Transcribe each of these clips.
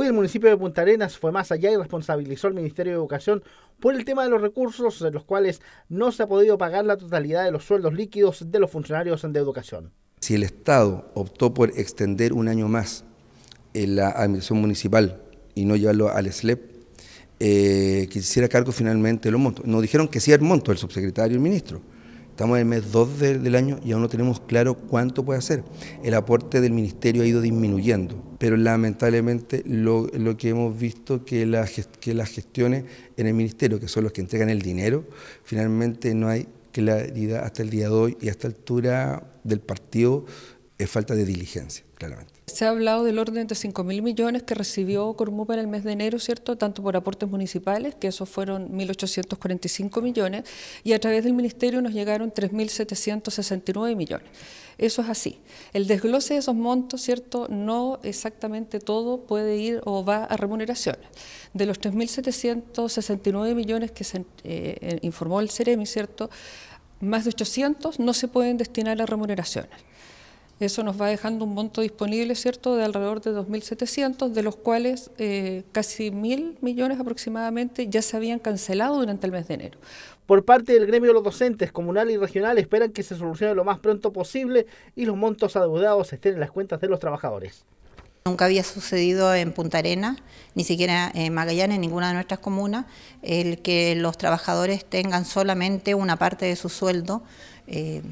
Hoy el municipio de Punta Arenas fue más allá y responsabilizó al Ministerio de Educación por el tema de los recursos, de los cuales no se ha podido pagar la totalidad de los sueldos líquidos de los funcionarios de educación. Si el Estado optó por extender un año más eh, la administración municipal y no llevarlo al SLEP, eh, quisiera cargo finalmente los montos. Nos dijeron que sí el monto el subsecretario y el ministro, Estamos en el mes 2 del año y aún no tenemos claro cuánto puede hacer. El aporte del ministerio ha ido disminuyendo, pero lamentablemente lo, que hemos visto que, que las gestiones en el ministerio, que son los que entregan el dinero, finalmente no hay claridad hasta el día de hoy y a esta altura del partido es falta de diligencia, claramente. Se ha hablado del orden de 5.000 mil millones que recibió Cormupa en el mes de enero, ¿cierto? Tanto por aportes municipales, que esos fueron 1.845 millones, y a través del Ministerio nos llegaron 3.769 millones. Eso es así. El desglose de esos montos, ¿cierto? No exactamente todo puede ir o va a remuneraciones. De los 3.769 millones que se eh, informó el CEREMI, ¿cierto? Más de 800 no se pueden destinar a remuneraciones eso nos va dejando un monto disponible, ¿cierto?, de alrededor de 2.700, de los cuales eh, casi 1.000 millones aproximadamente ya se habían cancelado durante el mes de enero. Por parte del gremio de los docentes comunal y regional esperan que se solucione lo más pronto posible y los montos adeudados estén en las cuentas de los trabajadores. Nunca había sucedido en Punta Arena, ni siquiera en Magallanes, en ninguna de nuestras comunas, el que los trabajadores tengan solamente una parte de su sueldo. Eh,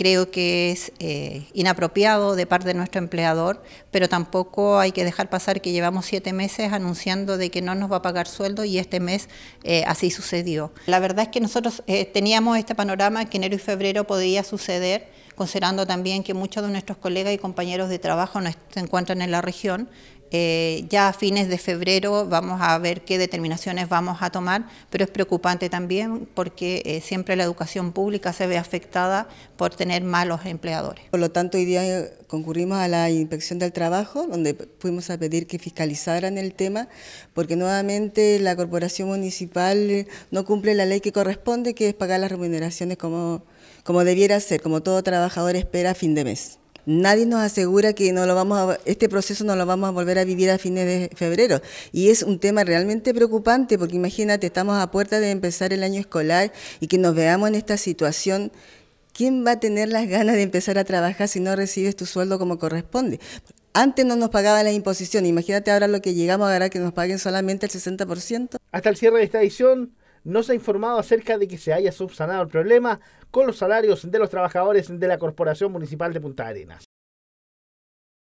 creo que es eh, inapropiado de parte de nuestro empleador, pero tampoco hay que dejar pasar que llevamos siete meses anunciando de que no nos va a pagar sueldo y este mes eh, así sucedió. La verdad es que nosotros eh, teníamos este panorama que enero y febrero podía suceder considerando también que muchos de nuestros colegas y compañeros de trabajo no se encuentran en la región. Eh, ya a fines de febrero vamos a ver qué determinaciones vamos a tomar, pero es preocupante también porque eh, siempre la educación pública se ve afectada por tener malos empleadores. Por lo tanto, hoy día concurrimos a la Inspección del Trabajo, donde fuimos a pedir que fiscalizaran el tema, porque nuevamente la Corporación Municipal no cumple la ley que corresponde, que es pagar las remuneraciones como como debiera ser, como todo trabajador espera a fin de mes. Nadie nos asegura que no lo vamos a, este proceso no lo vamos a volver a vivir a fines de febrero. Y es un tema realmente preocupante porque imagínate, estamos a puerta de empezar el año escolar y que nos veamos en esta situación. ¿Quién va a tener las ganas de empezar a trabajar si no recibes tu sueldo como corresponde? Antes no nos pagaban la imposición, imagínate ahora lo que llegamos a ver que nos paguen solamente el 60%. Hasta el cierre de esta edición, no se ha informado acerca de que se haya subsanado el problema con los salarios de los trabajadores de la Corporación Municipal de Punta Arenas.